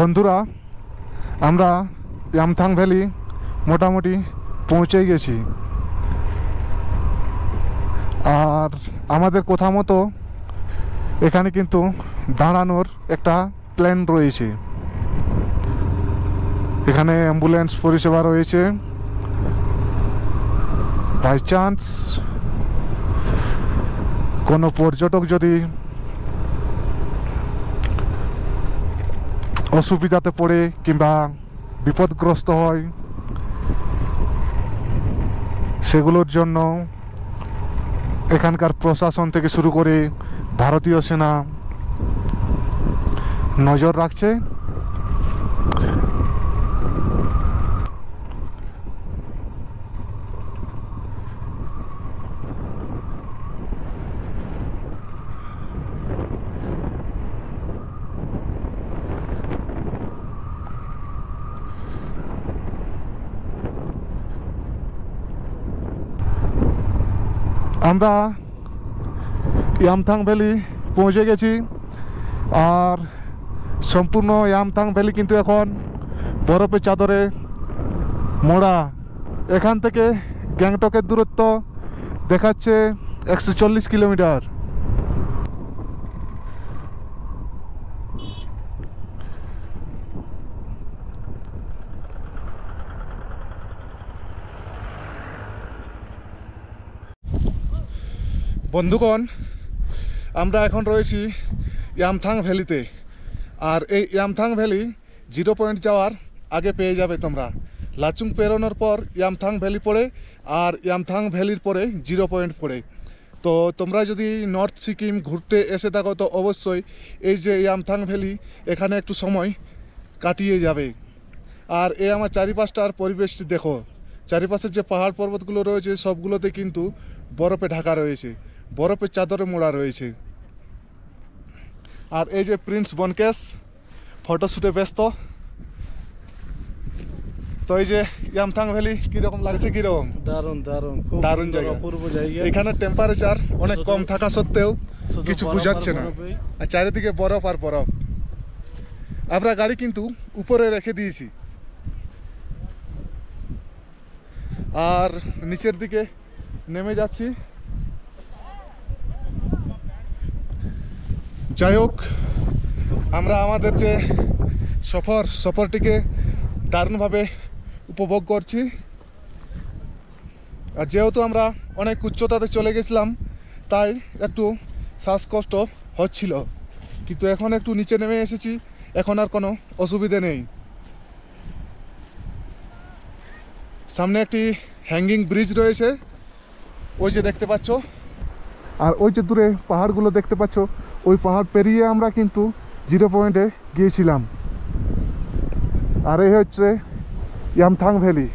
বন্ধুরা আমরা ইয়ামথাং ভ্যালি মোটামুটি পৌঁছে গেছি আর আমাদের কোথা মতো এখানে কিন্তু দাঁড়ানোর একটা প্ল্যান রয়েছে এখানে অ্যাম্বুলেন্স পরিষেবা রয়েছে বাই চান্স কোনো পর্যটক যদি অসুবিধাতে পড়ে কিংবা বিপদগ্রস্ত হয় সেগুলোর জন্য এখানকার প্রশাসন থেকে শুরু করে ভারতীয় সেনা নজর রাখছে আমরা ইয়ামথাং ভ্যালি পৌঁছে গেছি আর সম্পূর্ণ ইয়ামথাং ভ্যালি কিন্তু এখন বরফের চাদরে মোড়া এখান থেকে গ্যাংটকের দূরত্ব দেখাচ্ছে একশো কিলোমিটার বন্ধুগণ আমরা এখন রয়েছি ইয়ামথাং ভ্যালিতে আর এই ইয়ামথাং ভ্যালি জিরো পয়েন্ট যাওয়ার আগে পেয়ে যাবে তোমরা লাচুং পেরোনোর পর ইয়ামথাং ভ্যালি পড়ে আর ইয়ামথাং ভ্যালির পরে জিরো পয়েন্ট পড়ে তো তোমরা যদি নর্থ সিকিম ঘুরতে এসে থাকো তো অবশ্যই এই যে ইয়ামথাং ভ্যালি এখানে একটু সময় কাটিয়ে যাবে আর এ আমার চারিপাশটার পরিবেশটি দেখো চারিপাশের যে পাহাড় পর্বতগুলো রয়েছে সবগুলোতে কিন্তু বরফে ঢাকা রয়েছে বরফের চাদরে মোড়া রয়েছে আর এই যে প্রিন্স বনকেশ ফটোশ্যুটে ব্যস্ত তো এই যে ইয়ামথাং ভ্যালি কিরকম লাগছে কিরকম দারুন দারুন দারুন জায়গা পূর্ব জায়গা এখানে টেম্পারেচার অনেক কম থাকা সত্ত্বেও কিছু বুঝাচ্ছে না আর চারিদিকে বরফ আর বরফ আমরা গাড়ি কিন্তু উপরে রেখে দিয়েছি আর নিচের দিকে নেমে যাচ্ছি যাই হোক আমরা আমাদের যে সফর সফরটিকে দারুণভাবে উপভোগ করছি আর যেহেতু আমরা অনেক উচ্চতাতে চলে গেছিলাম তাই একটু শ্বাসকষ্ট হচ্ছিল কিন্তু এখন একটু নিচে নেমে এসেছি এখন আর কোনো অসুবিধে নেই সামনে একটি হ্যাঙ্গিং ব্রিজ রয়েছে ওই যে দেখতে পাচ্ছ আর ওই যে দূরে পাহাড়গুলো দেখতে পাচ্ছ ওই পাহাড় পেরিয়ে আমরা কিন্তু জিরো পয়েন্টে গিয়েছিলাম আর এই হচ্ছে ইয়ামথাং ভ্যালি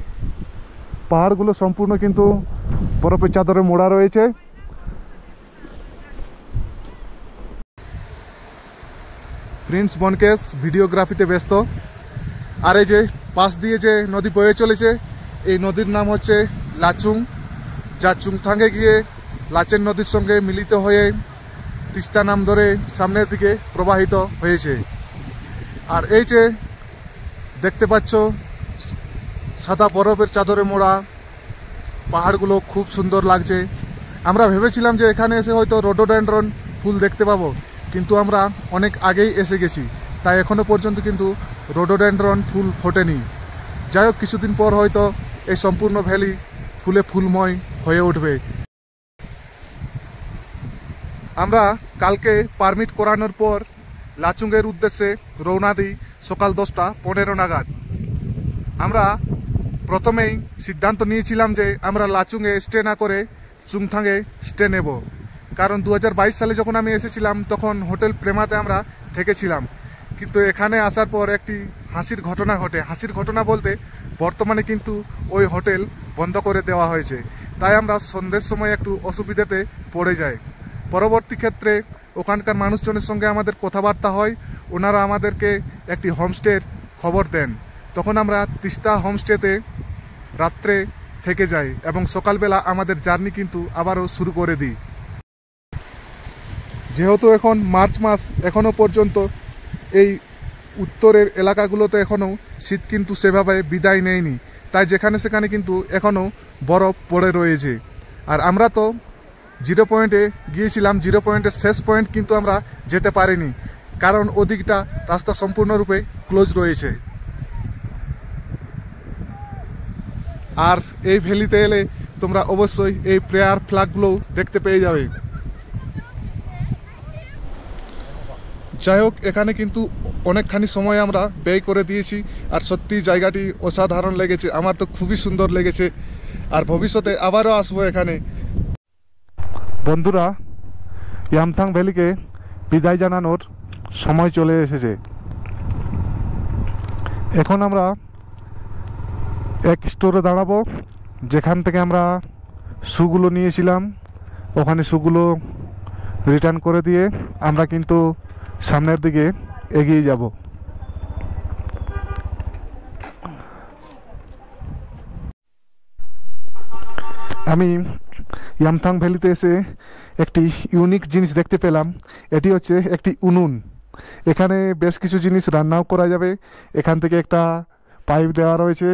পাহাড়গুলো সম্পূর্ণ কিন্তু বরফের চাদরে মোড়া রয়েছে প্রিন্স বনকেশ ভিডিওগ্রাফিতে ব্যস্ত আর এই যে পাশ দিয়ে যে নদী বয়ে চলেছে এই নদীর নাম হচ্ছে লাচুং যা চুংথাঙ্গে গিয়ে লাচের নদীর সঙ্গে মিলিত হয়ে তিস্তা নাম ধরে সামনের দিকে প্রবাহিত হয়েছে আর এই যে দেখতে পাচ্ছ সাদা বরফের চাদরে মোড়া পাহাড়গুলো খুব সুন্দর লাগছে আমরা ভেবেছিলাম যে এখানে এসে হয়তো রোডোডেন্ড্রন ফুল দেখতে পাবো কিন্তু আমরা অনেক আগেই এসে গেছি তাই এখনও পর্যন্ত কিন্তু রোডোডেন্ড্রন ফুল ফোটেনি যাই হোক কিছুদিন পর হয়তো এই সম্পূর্ণ ভ্যালি ফুলে ফুলময় হয়ে উঠবে আমরা কালকে পারমিট করানোর পর লাচুংয়ের উদ্দেশ্যে রওনা দিই সকাল দশটা পনেরো নাগাদ আমরা প্রথমেই সিদ্ধান্ত নিয়েছিলাম যে আমরা লাচুঙ্গে স্টে না করে চুংথাঙে স্টে নেব কারণ দু সালে যখন আমি এসেছিলাম তখন হোটেল প্রেমাতে আমরা থেকেছিলাম কিন্তু এখানে আসার পর একটি হাসির ঘটনা ঘটে হাসির ঘটনা বলতে বর্তমানে কিন্তু ওই হোটেল বন্ধ করে দেওয়া হয়েছে তাই আমরা সন্ধ্যের সময় একটু অসুবিধাতে পড়ে যাই পরবর্তী ক্ষেত্রে ওখানকার মানুষজনের সঙ্গে আমাদের কথাবার্তা হয় ওনারা আমাদেরকে একটি হোমস্টের খবর দেন তখন আমরা তিস্তা হোমস্টেতে রাত্রে থেকে যাই এবং সকালবেলা আমাদের জার্নি কিন্তু আবারও শুরু করে দিই যেহেতু এখন মার্চ মাস এখনও পর্যন্ত এই উত্তরের এলাকাগুলোতে এখনও শীত কিন্তু সেভাবে বিদায় নেয়নি তাই যেখানে সেখানে কিন্তু এখনও বরফ পড়ে রয়েছে আর আমরা তো জিরো পয়েন্টে গিয়েছিলাম জিরো পয়েন্টের শেষ পয়েন্ট কিন্তু আমরা যেতে পারিনি কারণ ওদিকটা রাস্তা সম্পূর্ণরূপে ক্লোজ রয়েছে আর এই ভ্যালিতে এলে তোমরা অবশ্যই এই প্রেয়ার ফ্ল্যাগগুলোও দেখতে পেয়ে যাবে যাই হোক এখানে কিন্তু অনেকখানি সময় আমরা ব্যয় করে দিয়েছি আর সত্যি জায়গাটি অসাধারণ লেগেছে আমার তো খুবই সুন্দর লেগেছে আর ভবিষ্যতে আবারও আসবো এখানে বন্ধুরা ইয়ামথাং ভ্যালিকে বিদায় জানানোর সময় চলে এসেছে এখন আমরা এক স্টোরে দাঁড়াবো যেখান থেকে আমরা শুগুলো নিয়েছিলাম ওখানে শুগুলো রিটার্ন করে দিয়ে আমরা কিন্তু সামনের দিকে এগিয়ে যাব আমি ইয়ামথাং ভ্যালিতে এসে একটি ইউনিক জিনিস দেখতে পেলাম এটি হচ্ছে একটি উনুন এখানে বেশ কিছু জিনিস রান্নাও করা যাবে এখান থেকে একটা পাইপ দেওয়া রয়েছে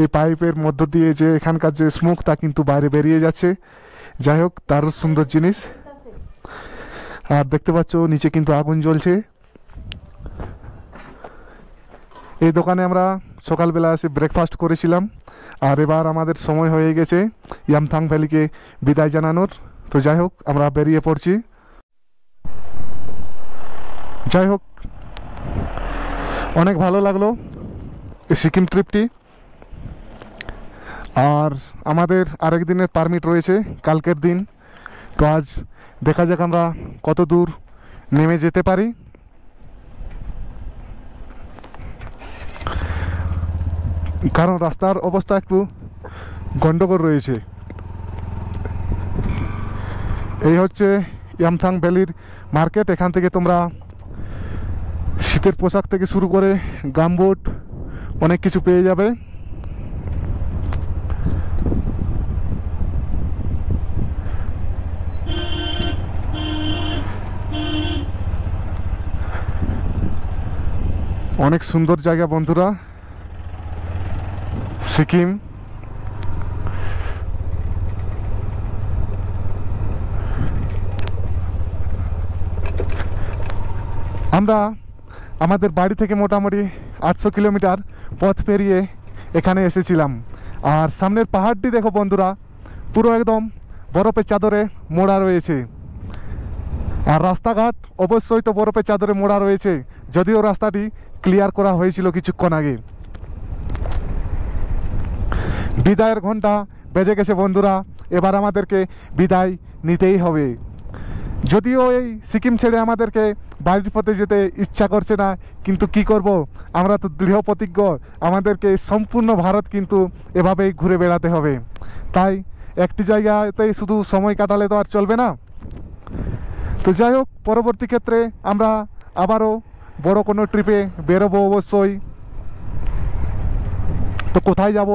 এই পাইপের মধ্য দিয়ে যে এখানকার যে স্মোক তা কিন্তু বাইরে বেরিয়ে যাচ্ছে যাই হোক তারও সুন্দর জিনিস আর দেখতে পাচ্ছ নিচে কিন্তু আগুন জ্বলছে এই দোকানে আমরা সকালবেলা এসে ব্রেকফাস্ট করেছিলাম আর এবার আমাদের সময় হয়ে গেছে ইয়ামথাং ভ্যালিকে বিদায় জানানোর তো যাই হোক আমরা বেরিয়ে পড়ছি যাই হোক অনেক ভালো লাগলো এই সিকিম ট্রিপটি আর আমাদের আরেক দিনের পারমিট রয়েছে কালকের দিন তো আজ দেখা যাক আমরা কত দূর নেমে যেতে পারি কারণ রাস্তার অবস্থা একটু গণ্ডগোল রয়েছে এই হচ্ছে ইয়ামথাং ভ্যালির মার্কেট এখান থেকে তোমরা শীতের পোশাক থেকে শুরু করে গামবোট অনেক কিছু পেয়ে যাবে অনেক সুন্দর জায়গা বন্ধুরা সিকিম আমরা আমাদের বাড়ি থেকে মোটামুটি আটশো কিলোমিটার পথ পেরিয়ে এখানে এসেছিলাম আর সামনের পাহাড়টি দেখো বন্ধুরা পুরো একদম বরফের চাদরে মোড়া রয়েছে আর রাস্তাঘাট অবশ্যই তো বরফের চাদরে মোড়া রয়েছে যদিও রাস্তাটি ক্লিয়ার করা হয়েছিল কিছুক্ষণ আগে বিদায়ের ঘন্টা বেজে গেছে বন্ধুরা এবার আমাদেরকে বিদায় নিতেই হবে যদিও এই সিকিম ছেড়ে আমাদেরকে বাড়ির পথে যেতে ইচ্ছা করছে না কিন্তু কি করব আমরা তো দৃঢ় প্রতিজ্ঞ আমাদেরকে সম্পূর্ণ ভারত কিন্তু এভাবেই ঘুরে বেড়াতে হবে তাই একটি জায়গাতেই শুধু সময় কাটালে তো আর চলবে না তো যাই হোক পরবর্তী ক্ষেত্রে আমরা আবারও বড় কোনো ট্রিপে বেরোবো অবশ্যই তো কোথায় যাব